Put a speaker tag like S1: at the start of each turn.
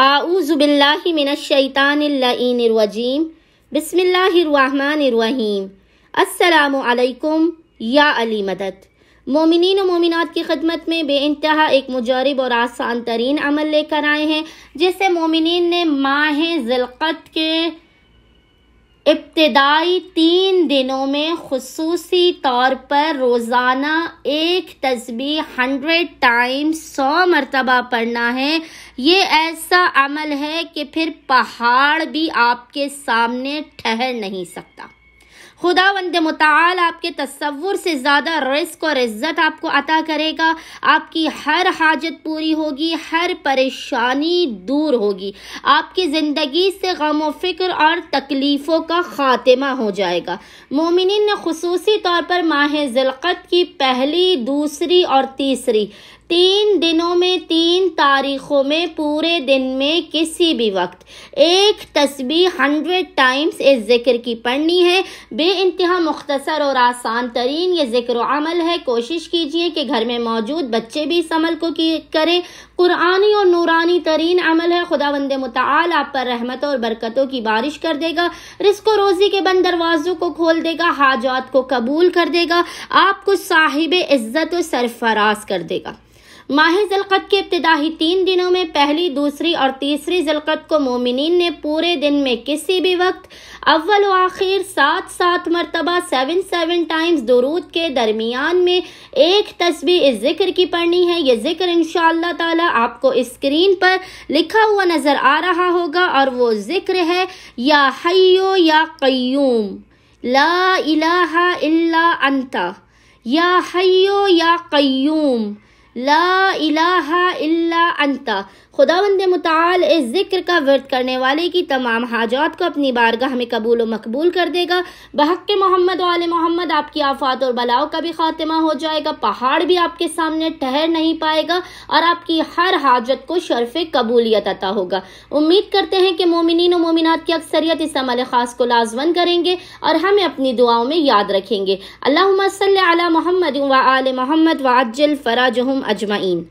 S1: रजीम बिस्मिल्लाहिर रहमानिर रहीम अस्सलामु अलैकुम या अली मदद मोमिन मोमिनात की खदमत में बे इंतहा एक मुजरब और आसान तरीन अमल लेकर आए हैं जिसे मोमिन ने माह जिलकत के इब्तदाई तीन दिनों में खसूसी तौर पर रोज़ाना एक तस्वीर हंड्रेड टाइम सौ मरतबा पढ़ना है ये ऐसा अमल है कि फिर पहाड़ भी आपके सामने ठहर नहीं सकता खुदा वंद मताल आपके तस्वुर से ज़्यादा रिस्क और इज़्ज़त आपको अता करेगा आपकी हर हाजत पूरी होगी हर परेशानी दूर होगी आपकी ज़िंदगी से गम फ़िक्र और तकलीफ़ों का ख़ात्मा हो जाएगा मोमिन ने खसूसी तौर पर माह जिलकत की पहली दूसरी और तीसरी तीन दिनों में तीन तारीखों में पूरे दिन में किसी भी वक्त एक तस्वीर हंड्रेड टाइम्स इस जिक्र की पढ़नी है बे इंतहा मुख्तसर और आसान तरीन ये जिक्र अमल है कोशिश कीजिए कि घर में मौजूद बच्चे भी इस अमल को करें कुरानी और नूरानी तरीन अमल है खुदा वंद मताल आप पर रहमत और बरकतों की बारिश कर देगा रिस्को रोज़ी के बंद दरवाज़ों को खोल देगा हाजात को कबूल कर देगा आपको साहिब इज़्ज़त और सरफराज कर देगा माह जलकत के इब्तदाही तीन दिनों में पहली दूसरी और तीसरी जलकत को मोमिन ने पूरे दिन में किसी भी वक्त अव्वल व आखिर सात सात मरतबा सेवन सेवन टाइम्स दरूद के दरमियान में एक तस्वीर इस जिक्र की पढ़नी है ये जिक्र इन ताला आपको स्क्रीन पर लिखा हुआ नज़र आ रहा होगा और वो जिक्र है या हयो या क्यूम ला इलाहा इल्ला अंता या हयो या क्यूम ला इलाहा इल्ला अंता खुदा बंद मताल इस जिक्र का वर्त करने वाले की तमाम हाजात को अपनी बारगाह में कबूल व मकबूल कर देगा बहक के मोहम्मद वाल मोहम्मद आपकी आफात और बलाओं का भी खात्मा हो जाएगा पहाड़ भी आपके सामने ठहर नहीं पाएगा और आपकी हर हाजत को शर्फ कबूलियत अता होगा उम्मीद करते हैं कि मोमिन व मोमिनत की अक्सरियत इस अमल ख़ास को लाजमन करेंगे और हमें अपनी दुआओं में याद रखेंगे अल्लाह सल मोहम्मद व आल मोहम्मद व अज्जल हम ajmain.